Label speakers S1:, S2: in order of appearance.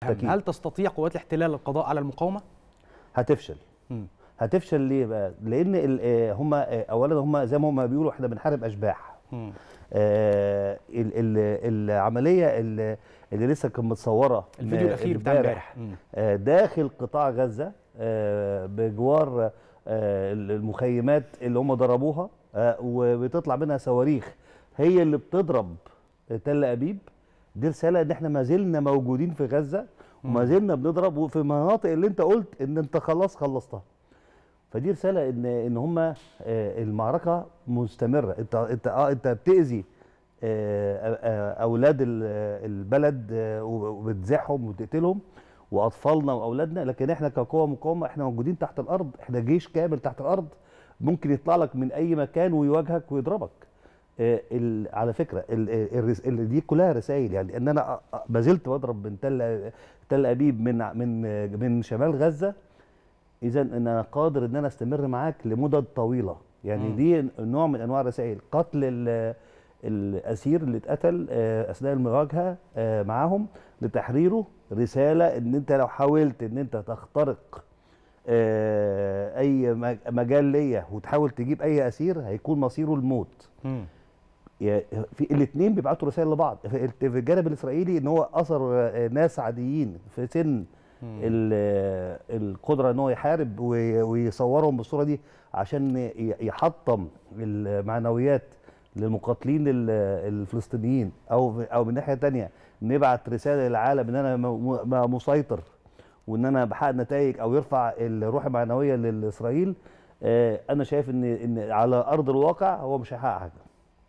S1: تأكيد. هل تستطيع قوات الاحتلال القضاء على المقاومه هتفشل م. هتفشل ليه بقى لان آه، هم آه، اولا هم زي ما هم بيقولوا احنا بنحارب اشباح آه الـ الـ العمليه اللي لسه كانت متصوره الفيديو الاخير بتاع امبارح آه داخل قطاع غزه آه بجوار آه، المخيمات اللي هم ضربوها وبتطلع منها صواريخ هي اللي بتضرب تل ابيب دي رساله ان احنا ما زلنا موجودين في غزه وما زلنا بنضرب وفي المناطق اللي انت قلت ان انت خلاص خلصتها فدي رساله ان ان هم آه، المعركه مستمره انت انت اه انت بتاذي آه، آه، اولاد البلد وبتزحهم وتقتلهم واطفالنا واولادنا لكن احنا كقوه مقاومه احنا موجودين تحت الارض احنا جيش كامل تحت الارض ممكن يطلع لك من اي مكان ويواجهك ويضربك آه، على فكره آه، دي كلها رسائل يعني ان انا ما زلت بضرب من تل تل ابيب من من آه، من شمال غزه اذا ان انا قادر ان انا استمر معاك لمدد طويله يعني م. دي نوع من انواع الرسائل قتل الاسير اللي اتقتل اثناء المواجهه معاهم لتحريره رساله ان انت لو حاولت ان انت تخترق اي مجال ليا وتحاول تجيب اي اسير هيكون مصيره الموت م. في الاثنين بيبعتوا رسائل لبعض في الجانب الاسرائيلي ان هو اثر ناس عاديين في سن القدره ان هو يحارب ويصورهم بالصوره دي عشان يحطم المعنويات للمقاتلين الفلسطينيين او او من ناحيه ثانيه نبعت رساله للعالم ان انا مسيطر وان انا بحقق نتائج او يرفع الروح المعنويه لاسرائيل آه، انا شايف ان ان على ارض الواقع هو مش هيحقق حاجه